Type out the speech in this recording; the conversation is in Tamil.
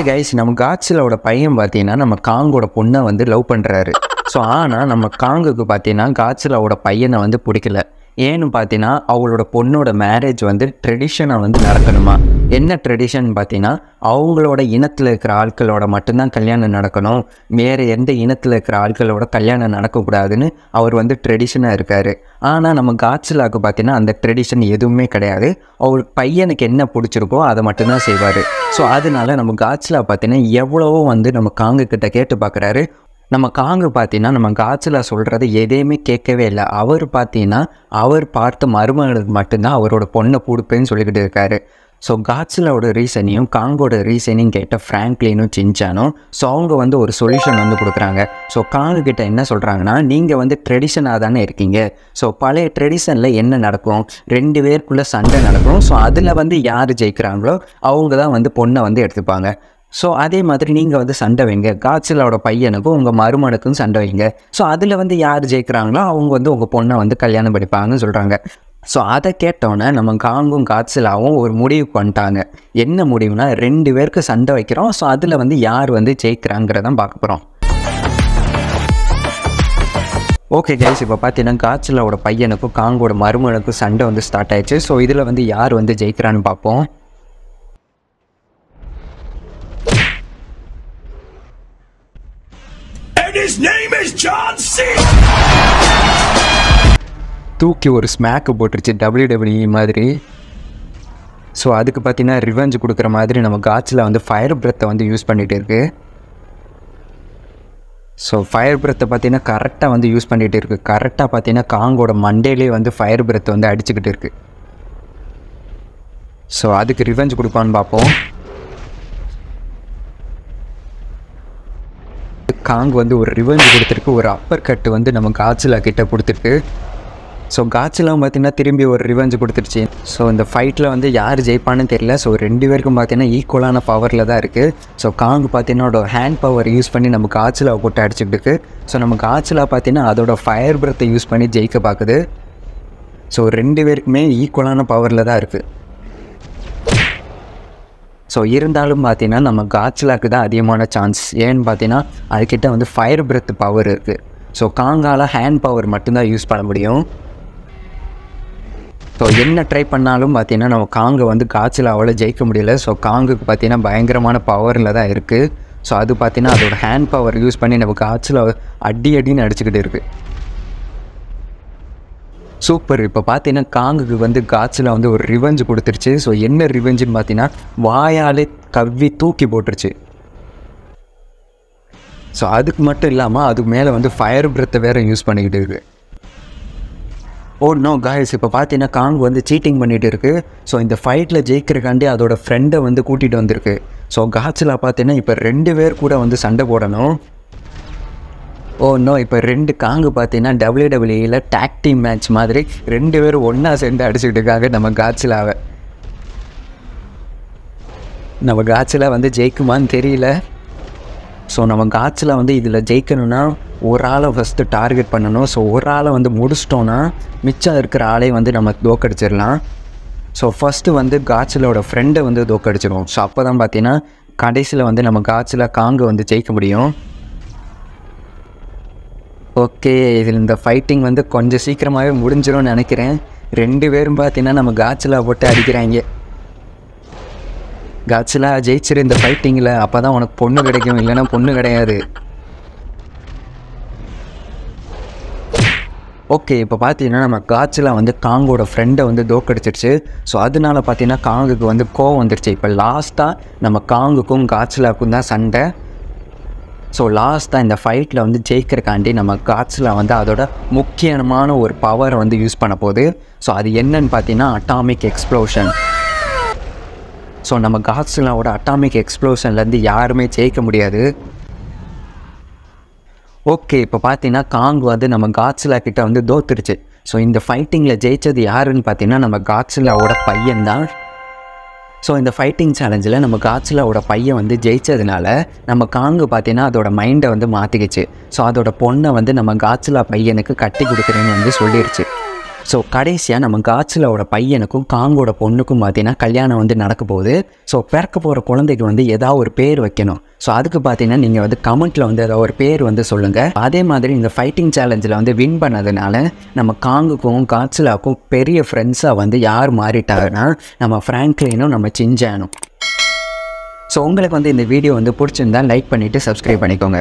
ஹாய் கைஸ் நம்ம காட்சிலோட பையன் பார்த்தீங்கன்னா நம்ம காங்கோட பொண்ணை வந்து லவ் பண்ணுறாரு ஸோ ஆனால் நம்ம காங்குக்கு பார்த்தீங்கன்னா காட்சிலாவோட பையனை வந்து பிடிக்கல ஏன்னு பார்த்தீங்கன்னா அவங்களோட பொண்ணோட மேரேஜ் வந்து ட்ரெடிஷனாக வந்து நடக்கணுமா என்ன ட்ரெடிஷன் பார்த்தீங்கன்னா அவங்களோட இனத்தில் இருக்கிற ஆட்களோட மட்டும்தான் கல்யாணம் நடக்கணும் வேறு எந்த இனத்தில் இருக்கிற ஆட்களோட கல்யாணம் நடக்கக்கூடாதுன்னு அவர் வந்து ட்ரெடிஷனாக இருக்கார் ஆனால் நம்ம காட்சிலாவுக்கு பார்த்தீங்கன்னா அந்த ட்ரெடிஷன் எதுவுமே கிடையாது அவர் பையனுக்கு என்ன பிடிச்சிருக்கோ அதை மட்டும்தான் செய்வார் ஸோ அதனால நம்ம காட்சிலா பார்த்தீங்கன்னா எவ்வளவோ வந்து நம்ம காங்க கிட்ட கேட்டு பார்க்குறாரு நம்ம காங்கு பார்த்தீங்கன்னா நம்ம காட்சில் சொல்கிறது எதையுமே கேட்கவே இல்லை அவர் பார்த்தீங்கன்னா அவர் பார்த்த மருமகளுக்கு மட்டும்தான் அவரோட பொண்ணை கொடுப்பேன்னு சொல்லிக்கிட்டு இருக்காரு ஸோ காட்சிலோட ரீசனையும் காங்கோட ரீசனையும் கேட்ட ஃப்ராங்க்லினும் சிஞ்சானும் ஸோ அவங்க வந்து ஒரு சொல்யூஷன் வந்து கொடுக்குறாங்க ஸோ காங்கு கிட்ட என்ன சொல்கிறாங்கன்னா நீங்கள் வந்து ட்ரெடிஷனாக தானே இருக்கீங்க ஸோ பழைய ட்ரெடிஷனில் என்ன நடக்கும் ரெண்டு பேருக்குள்ளே சண்டை நடக்கும் ஸோ அதில் வந்து யார் ஜெயிக்கிறாங்களோ அவங்க தான் வந்து பொண்ணை வந்து எடுத்துப்பாங்க ஸோ அதே மாதிரி நீங்கள் வந்து சண்டை வைங்க காட்சிலோட பையனுக்கும் உங்கள் மருமனுக்கும் சண்டை வைங்க ஸோ அதில் வந்து யார் ஜெயிக்கிறாங்களோ அவங்க வந்து உங்கள் பொண்ணை வந்து கல்யாணம் படிப்பாங்கன்னு சொல்கிறாங்க ஸோ அதை கேட்டோன்னே நம்ம காங்கும் காட்சிலாவும் ஒரு முடிவு பண்ணிட்டாங்க என்ன முடிவுனா ரெண்டு பேருக்கு சண்டை வைக்கிறோம் ஸோ அதில் வந்து யார் வந்து ஜெயிக்கிறாங்கிறதான் பார்க்க போகிறோம் ஓகே கைஸ் இப்போ பார்த்தீங்கன்னா காய்ச்சலோட பையனுக்கும் காங்கோட மருமனுக்கும் சண்டை வந்து ஸ்டார்ட் ஆயிடுச்சு ஸோ இதில் வந்து யார் வந்து ஜெயிக்கிறான்னு பார்ப்போம் and his name is John C. தூக்கி ஒரு ஸ்மேக்கை போட்டுருச்சு டபிள்யூ e மாதிரி ஸோ அதுக்கு பார்த்தீங்கன்னா ரிவெஞ்ச் கொடுக்குற மாதிரி நம்ம காட்சில் வந்து ஃபயர் பிரெத்தை வந்து யூஸ் பண்ணிகிட்டு இருக்குது ஸோ ஃபயர் பிரத்தை பார்த்தீங்கன்னா கரெக்டாக வந்து யூஸ் பண்ணிகிட்டு இருக்குது கரெக்டாக பார்த்தீங்கன்னா காங்கோட மண்டேலேயே வந்து ஃபயர் பிரெத்தை வந்து அடிச்சுக்கிட்டு இருக்குது ஸோ அதுக்கு ரிவெஞ்ச் கொடுப்பான்னு பார்ப்போம் காங் வந்து ஒரு ரிவெஞ்ச் கொடுத்துருக்கு ஒரு அப்பர் கட்டு வந்து நம்ம காட்சிலா கிட்ட கொடுத்துருக்கு ஸோ காட்சிலாம் பார்த்தீங்கன்னா திரும்பி ஒரு ரிவெஞ்ச் கொடுத்துருச்சு ஸோ இந்த ஃபைட்டில் வந்து யார் ஜெயிப்பான்னு தெரியல ஸோ ரெண்டு பேருக்கும் பார்த்தீங்கன்னா ஈக்குவலான பவரில் தான் இருக்குது ஸோ காங் பார்த்தீங்கன்னா அதோட ஹேண்ட் பவர் யூஸ் பண்ணி நம்ம ஆச்சிலா போட்டு அடிச்சுக்கிட்டு இருக்குது ஸோ நம்ம காட்சிலா பார்த்தீங்கன்னா அதோட ஃபயர் பிரத்தை யூஸ் பண்ணி ஜெயிக்க பார்க்குது ஸோ ரெண்டு பேருக்குமே ஈக்குவலான பவரில் தான் இருக்குது ஸோ இருந்தாலும் பார்த்தீங்கன்னா நம்ம காட்சிலாக்கு தான் அதிகமான சான்ஸ் ஏன்னு பார்த்தீங்கன்னா அதுக்கிட்ட வந்து ஃபயர் பிரத் பவர் இருக்குது ஸோ காங்கால ஹேண்ட் பவர் மட்டும்தான் யூஸ் பண்ண முடியும் ஸோ என்ன ட்ரை பண்ணாலும் பார்த்தீங்கன்னா நம்ம காங்கை வந்து காய்ச்சல் அவ்வளோ ஜெயிக்க முடியல ஸோ காங்குக்கு பார்த்தீங்கன்னா பயங்கரமான பவரில் தான் இருக்குது ஸோ அது பார்த்தீங்கன்னா அதோட ஹேண்ட் பவர் யூஸ் பண்ணி நம்ம காய்ச்சல் அடி அடின்னு அடிச்சுக்கிட்டு இருக்குது சூப்பர் இப்போ பார்த்தீங்கன்னா காங்குக்கு வந்து காட்சில் வந்து ஒரு ரிவெஞ்சு கொடுத்துருச்சு ஸோ என்ன ரிவெஞ்சுன்னு பார்த்தீங்கன்னா வாயாலே கவ்வி தூக்கி போட்டுருச்சு ஸோ அதுக்கு மட்டும் இல்லாமல் அதுக்கு மேலே வந்து ஃபயர் பிரத்தை வேறு யூஸ் பண்ணிக்கிட்டு இருக்குது ஓ oh, நோ காய்ஸ் இப்போ பார்த்தீங்கன்னா காங் வந்து சீட்டிங் பண்ணிகிட்டு இருக்குது ஸோ இந்த ஃபைட்டில் ஜெயிக்கிறக்காண்டி அதோட ஃப்ரெண்டை வந்து கூட்டிகிட்டு வந்திருக்கு ஸோ காட்சில் பார்த்தீங்கன்னா இப்போ ரெண்டு பேர் கூட வந்து சண்டை போடணும் ஓ நோ இப்போ ரெண்டு காங்கு பார்த்தீங்கன்னா டபிள்யூ டபிள்யூயில் டேக் டீம் மேட்ச் மாதிரி ரெண்டு பேரும் ஒன்றா சேர்ந்து அடிச்சுக்கிட்டு இருக்காங்க நம்ம காட்சிலாவை நம்ம காட்சிலா வந்து ஜெயிக்குமான்னு தெரியல ஸோ நம்ம காட்சிலா வந்து இதில் ஜெயிக்கணும்னா ஒரு ஆளை ஃபஸ்ட்டு டார்கெட் பண்ணணும் ஸோ ஒரு ஆளை வந்து முடிச்சிட்டோன்னா மிச்சம் இருக்கிற ஆளே வந்து நம்ம தோக்கடிச்சிடலாம் ஸோ ஃபஸ்ட்டு வந்து காட்சிலோட ஃப்ரெண்டை வந்து தோக்கடிச்சிடுவோம் ஸோ அப்போ தான் பார்த்தீங்கன்னா கடைசியில் வந்து நம்ம காட்சில காங்கு வந்து ஜெயிக்க முடியும் ஓகே இதில் இந்த ஃபைட்டிங் வந்து கொஞ்சம் சீக்கிரமாகவே முடிஞ்சிடும்னு நினைக்கிறேன் ரெண்டு பேரும் பார்த்தீங்கன்னா நம்ம காச்சிலா போட்டு அடிக்கிறாங்க காச்சிலா ஜெயிச்சிரு இந்த ஃபைட்டிங்கில் அப்போ தான் உனக்கு பொண்ணு கிடைக்கும் இல்லைன்னா பொண்ணு கிடையாது ஓகே இப்போ பார்த்தீங்கன்னா நம்ம காச்சிலா வந்து காங்கோட ஃப்ரெண்டை வந்து தோக்கடிச்சிருச்சு ஸோ அதனால பார்த்தீங்கன்னா காங்குக்கு வந்து கோவம் வந்துருச்சு இப்போ லாஸ்ட்டாக நம்ம காங்குக்கும் காச்சிலாக்கும் தான் சண்டை ஸோ லாஸ்ட்டாக இந்த ஃபைட்டில் வந்து ஜெயிக்கிறக்காண்டி நம்ம காட்ஸில் வந்து அதோட முக்கியமான ஒரு பவர் வந்து யூஸ் பண்ண போகுது ஸோ அது என்னன்னு பார்த்தீங்கன்னா அட்டாமிக் எக்ஸ்ப்ளோஷன் ஸோ நம்ம காட்ஸிலாவோட அட்டாமிக் எக்ஸ்ப்ளோஷன்லேருந்து யாருமே ஜெயிக்க முடியாது ஓகே இப்போ பார்த்தீங்கன்னா காங் வந்து நம்ம காட்ஸ்லா கிட்ட வந்து தோத்துருச்சு ஸோ இந்த ஃபைட்டிங்கில் ஜெயித்தது யாருன்னு பார்த்தீங்கன்னா நம்ம காட்ஸிலாவோட பையன்தான் ஸோ இந்த ஃபைட்டிங் சேலஞ்சில் நம்ம காட்சிலாவோட பையன் வந்து ஜெயித்ததுனால நம்ம காங்கு பார்த்தீங்கன்னா அதோட மைண்டை வந்து மாற்றிக்கிச்சு ஸோ அதோட பொண்ணை வந்து நம்ம காட்சிலா பையனுக்கு கட்டி கொடுக்குறேன்னு வந்து சொல்லிடுச்சு ஸோ கடைசியாக நம்ம காட்சிலோட பையனுக்கும் காங்கோட பொண்ணுக்கும் பார்த்தீங்கன்னா கல்யாணம் வந்து நடக்க போகுது ஸோ பிறக்க போகிற குழந்தைக்கு வந்து ஏதாவது ஒரு பேர் வைக்கணும் ஸோ அதுக்கு பார்த்தீங்கன்னா நீங்கள் வந்து கமெண்ட்டில் வந்து ஏதாவது ஒரு பேர் வந்து சொல்லுங்கள் அதே மாதிரி இந்த ஃபைட்டிங் சேலஞ்சில் வந்து வின் பண்ணதுனால நம்ம காங்குக்கும் காட்சிலாக்கும் பெரிய ஃப்ரெண்ட்ஸாக வந்து யார் மாறிட்டாங்கன்னா நம்ம ஃப்ராங்க்லினும் நம்ம சிஞ்சானும் ஸோ உங்களுக்கு வந்து இந்த வீடியோ வந்து பிடிச்சிருந்தால் லைக் பண்ணிவிட்டு சப்ஸ்கிரைப் பண்ணிக்கோங்க